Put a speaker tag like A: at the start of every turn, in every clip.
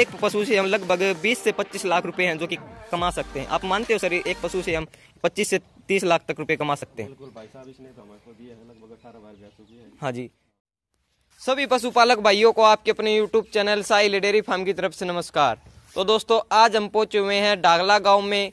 A: एक पशु से हम लगभग 20 से 25 लाख रुपए हैं जो कि कमा सकते हैं आप मानते हो सर एक पशु से हम 25 से 30 लाख तक रुपए कमा सकते हैं बिल्कुल भाई साहब इसने तो हमारे लगभग बार है हाँ जी सभी पशुपालक भाइयों को आपके अपने YouTube channel Sai dairy farm की तरफ से नमस्कार तो दोस्तों आज हम पहुंचे हुए हैं डागला गाँव में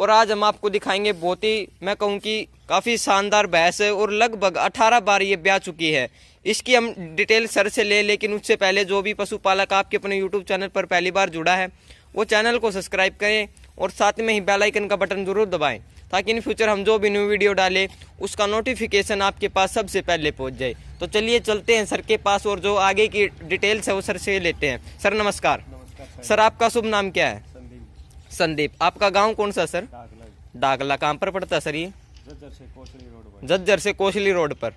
A: और आज हम आपको दिखाएंगे बहुत ही मैं कहूँ की काफ़ी शानदार भैंस है और लगभग अठारह बार ये ब्याह चुकी है इसकी हम डिटेल सर से ले लेकिन उससे पहले जो भी पशुपालक आपके अपने यूट्यूब चैनल पर पहली बार जुड़ा है वो चैनल को सब्सक्राइब करें और साथ में ही बेल आइकन का बटन ज़रूर दबाएं ताकि इन फ्यूचर हम जो भी न्यू वीडियो डालें उसका नोटिफिकेशन आपके पास सबसे पहले पहुंच जाए तो चलिए चलते हैं सर के पास और जो आगे की डिटेल्स है वो सर से लेते हैं सर नमस्कार, नमस्कार सर।, आपका शुभ नाम क्या है संदीप संदीप आपका गाँव कौन सा सर डागला कहाँ पर पड़ता है सर ये जज्जर से कोसली रोड पर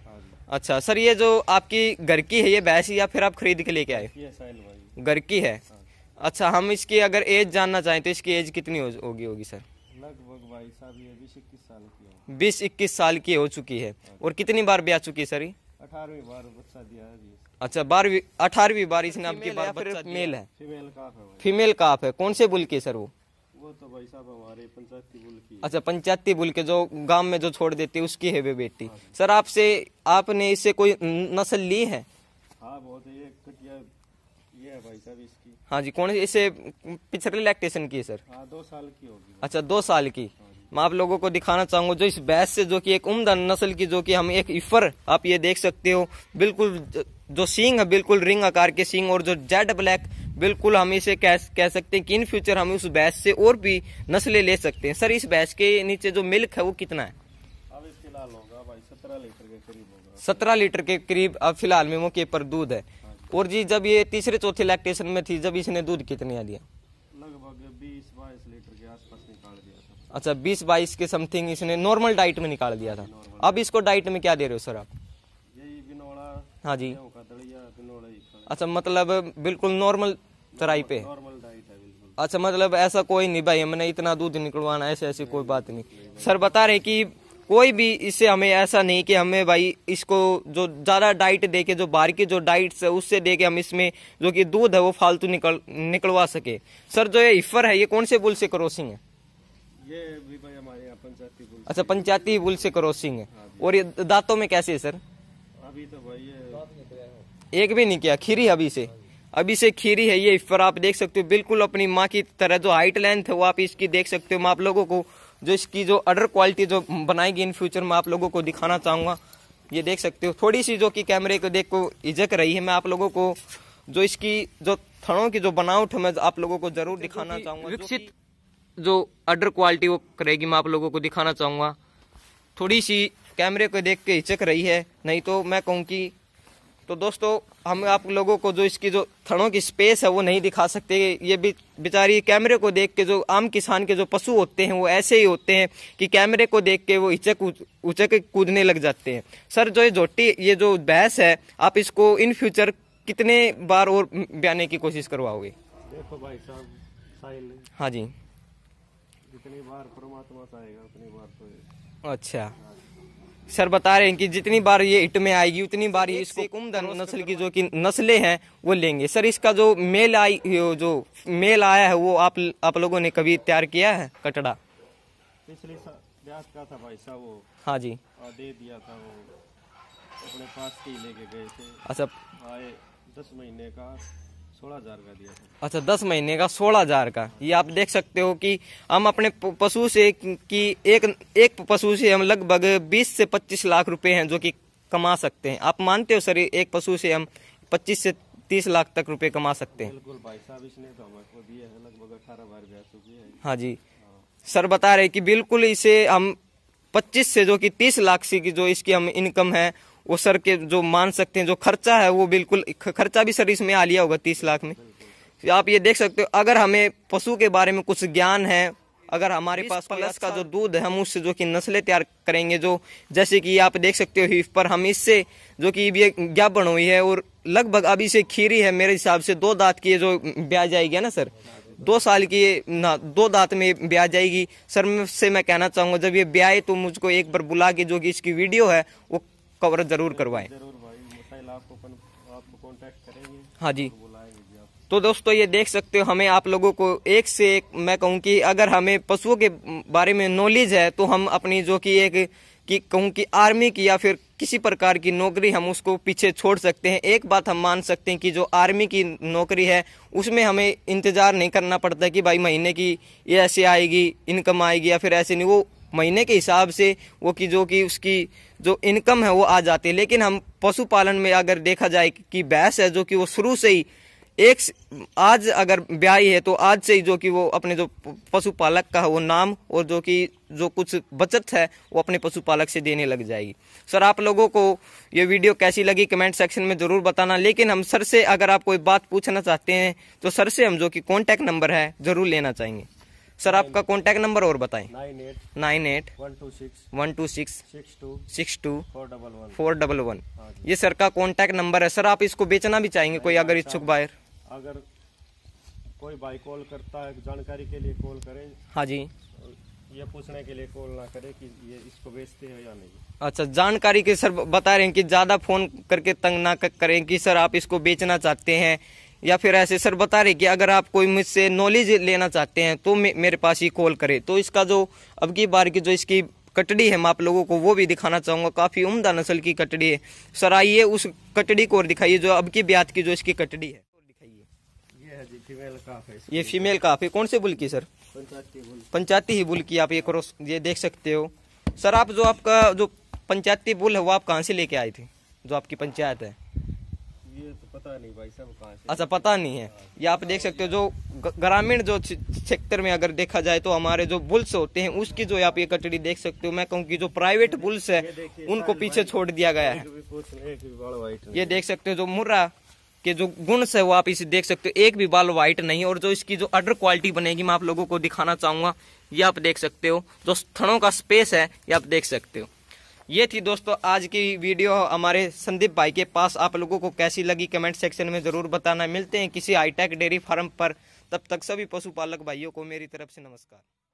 A: अच्छा सर ये जो आपकी घर की है ये भैंस या फिर आप खरीद के लेके आए घर की है हाँ। अच्छा हम इसकी अगर एज जानना चाहें तो इसकी एज कितनी होगी होगी सर लगभग भाई साहब ये बीस इक्कीस साल की है बीस इक्कीस साल की हो चुकी है हाँ। और कितनी बार ब्याह चुकी है सर अठारहवीं बार बच्चा दिया है अच्छा बारहवीं अठारहवीं बार इसने अच्छा, आपकी बार बच्चा मेल है फीमेल काफ है कौन से बुल की सर वो तो अच्छा पंचायती बुल के जो गांव में जो छोड़ देती है उसकी है वे बेटी सर आपसे आपने इससे कोई नस्ल ली है हाँ, हाँ जी कौन इसे पिछले इलेक्ट्रेशन की है सर हाँ, दो साल की होगी अच्छा दो साल की हाँ मैं आप लोगों को दिखाना चाहूंगा जो इस बैस से जो कि एक उम्दा नस्ल की जो कि हम एक इफर आप ये देख सकते हो बिल्कुल जो सींग है बिल्कुल रिंग आकार के सींग और जो जेड ब्लैक बिल्कुल हम इसे कह कह सकते हैं कि इन फ्यूचर हम उस बैस से और भी नस्लें ले सकते हैं सर इस बैच के नीचे जो मिल्क है वो कितना है सत्रह लीटर के करीब अब फिलहाल में मौके पर दूध है हाँ। और जी जब ये तीसरे चौथे लैक्टेशन में थी जब इसने दूध कितने दिया लगभग बीस बाईस लीटर के आसपास निकाल दिया था अच्छा बीस बाईस के समथिंग इसने नॉर्मल डाइट में निकाल दिया था अब इसको डाइट में क्या दे रहे हो सर आप यही बिनोड़ा हाँ जी अच्छा मतलब बिल्कुल नॉर्मल चराई पे अच्छा मतलब ऐसा कोई नहीं भाई हमने इतना दूध निकलवाना ऐसे ऐसी कोई बात नहीं सर बता रहे कि कोई भी इससे हमें ऐसा नहीं कि हमें भाई इसको जो ज़्यादा डाइट दे के जो बाहर की जो डाइट है उससे दे के हम इसमें जो कि दूध है वो फालतू निकल निकलवा सके सर जो ये इफर है ये कौन से बुल से क्रॉसिंग है ये भी भाई हमारे पंचायती अच्छा पंचायती बुल से क्रॉसिंग है हाँ, और ये दांतों में कैसे है सर अभी तो भाई ये एक भी नहीं किया खीरी अभी से अभी से खीरी है ये इस पर आप देख सकते हो बिल्कुल अपनी माँ की तरह जो हाइट लेंथ है वो आप इसकी देख सकते हो मैं आप लोगों को जो इसकी जो अडर क्वालिटी जो बनाएगी इन फ्यूचर में आप लोगों को दिखाना चाहूँगा ये देख सकते हो थोड़ी सी जो कि कैमरे को देख को इजक रही है मैं आप लोगों को जो इसकी जो थड़ों की जो बनावट है मैं आप लोगों को जरूर दिखाना चाहूँगा विकसित जो अडर क्वालिटी वो करेगी मैं आप लोगों को दिखाना चाहूँगा थोड़ी सी कैमरे को देख के हिचक रही है नहीं तो मैं कहूँ कि तो दोस्तों हम आप लोगों को जो इसकी जो थड़ों की स्पेस है वो नहीं दिखा सकते ये भी बेचारी कैमरे को देख के जो आम किसान के जो पशु होते हैं वो ऐसे ही होते हैं कि कैमरे को देख के वो इचक उचक कूदने लग जाते हैं सर जो ये जोटी ये जो बहस है आप इसको इन फ्यूचर कितने बार और ब्याने की कोशिश करवाओगे देखो भाई साहब हाँ जी जितनी बार परमात्मा चाहेगा उतनी बार तो अच्छा सर बता रहे हैं कि जितनी बार ये इट में आएगी उतनी बार ये इसको कुमदन नस्ल की जो कि नस्लें हैं वो लेंगे सर इसका जो मेल आई जो मेल आया है वो आप आप लोगों ने कभी तैयार किया है कटड़ा पिछले ब्यास का था भाई साहब वो हाँ जी दे दिया था वो अपने पास के लेके गए थे अच्छा दस महीने का दिया अच्छा दस महीने का सोलह हजार का ये आप देख सकते हो कि हम अपने पशु से कि एक एक पशु से हम लगभग बीस से पच्चीस लाख रुपए हैं जो कि कमा सकते हैं आप मानते हो सर एक पशु से हम पच्चीस से तीस लाख तक रुपए कमा सकते हैं बिल्कुल भाई साहब इसने तो दिया है लगभग बार चुकी तो हाँ जी सर बता रहे कि बिल्कुल इसे हम पच्चीस से जो कि तीस लाख से की जो इसकी हम इनकम है वो सर के जो मान सकते हैं जो खर्चा है वो बिल्कुल खर्चा भी सर इसमें आ लिया होगा तीस लाख में आप ये देख सकते हो अगर हमें पशु के बारे में कुछ ज्ञान है अगर हमारे पास प्लस का जो दूध है हम उससे जो कि नस्लें तैयार करेंगे जो जैसे कि आप देख सकते हो हिफ पर हम इससे जो कि ये ज्ञापन हुई है और लगभग अभी से खीरी है मेरे हिसाब से दो दांत की जो ब्याज आएगी ना सर दो साल की ना दो दांत में ब्याज आएगी सर से मैं कहना चाहूँगा जब ये ब्याए तो मुझको एक बार बुला के जो कि इसकी वीडियो है वो कवर जरूर करवाएं हाँ जी तो दोस्तों ये देख सकते हो हमें आप लोगों को एक से एक मैं कहूँ कि अगर हमें पशुओं के बारे में नॉलेज है तो हम अपनी जो कि एक कि कहूँ कि आर्मी की या फिर किसी प्रकार की नौकरी हम उसको पीछे छोड़ सकते हैं एक बात हम मान सकते हैं कि जो आर्मी की नौकरी है उसमें हमें इंतज़ार नहीं करना पड़ता कि भाई महीने की ये ऐसे आएगी इनकम आएगी या फिर ऐसे नहीं वो महीने के हिसाब से वो कि जो कि उसकी जो इनकम है वो आ जाती है लेकिन हम पशुपालन में अगर देखा जाए कि भैंस है जो कि वो शुरू से ही एक आज अगर ब्याई है तो आज से ही जो कि वो अपने जो पशुपालक का है वो नाम और जो कि जो कुछ बचत है वो अपने पशुपालक से देने लग जाएगी सर आप लोगों को ये वीडियो कैसी लगी कमेंट सेक्शन में ज़रूर बताना लेकिन हम सर से अगर आप कोई बात पूछना चाहते हैं तो सर से हम जो कि कॉन्टैक्ट नंबर है ज़रूर लेना चाहेंगे सर आपका कॉन्टेक्ट नंबर और बताएं nine eight one two six six two four double one हाँ ये सर का कॉन्टेक्ट नंबर है सर आप इसको बेचना भी चाहेंगे कोई अगर इच्छुक बायर अच्छा। अगर कोई भाई कॉल करता है जानकारी के लिए कॉल करे हाँ जी ये पूछने के लिए कॉल ना करे कि ये इसको बेचते हैं या नहीं अच्छा जानकारी के सर बता रहे हैं कि ज़्यादा फ़ोन करके तंग ना करें कि सर आप इसको बेचना चाहते हैं या फिर ऐसे सर बता रहे कि अगर आप कोई मुझसे नॉलेज लेना चाहते हैं तो मे, मेरे पास ही कॉल करें तो इसका जो अब की बार की जो इसकी कटड़ी है मैं आप लोगों को वो भी दिखाना चाहूँगा काफ़ी उम्दा नस्ल की कटड़ी है सर आइए उस कटड़ी को और दिखाइए जो अब की ब्यात की जो इसकी कटड़ी है ये फीमेल काफ है कौन से बुल की सर पंचायती ही बुल की आप ये करो ये देख सकते हो सर आप जो आपका जो पंचायती बुल है वो आप कहाँ से लेके आए थे जो आपकी पंचायत है तो अच्छा पता नहीं है हाँ। ये आप देख सकते हो जो ग्रामीण जो क्षेत्र में अगर देखा जाए तो हमारे जो बुल्स होते हैं उसकी जो आप ये कचड़ी देख सकते हो मैं कहूँ की जो प्राइवेट बुल्स है उनको पीछे छोड़ दिया गया है ये देख सकते हो जो मुर्रा के जो गुण है वो आप इसे देख सकते हो एक भी बाल व्हाइट नहीं और जो इसकी जो अडर क्वालिटी बनेगी मैं आप लोगों को दिखाना चाहूंगा ये आप देख सकते हो जो स्थानों का स्पेस है ये आप देख सकते हो ये थी दोस्तों आज की वीडियो हमारे संदीप भाई के पास आप लोगों को कैसी लगी कमेंट सेक्शन में ज़रूर बताना मिलते हैं किसी हाईटेक डेयरी फार्म पर तब तक सभी पशुपालक भाइयों को मेरी तरफ से नमस्कार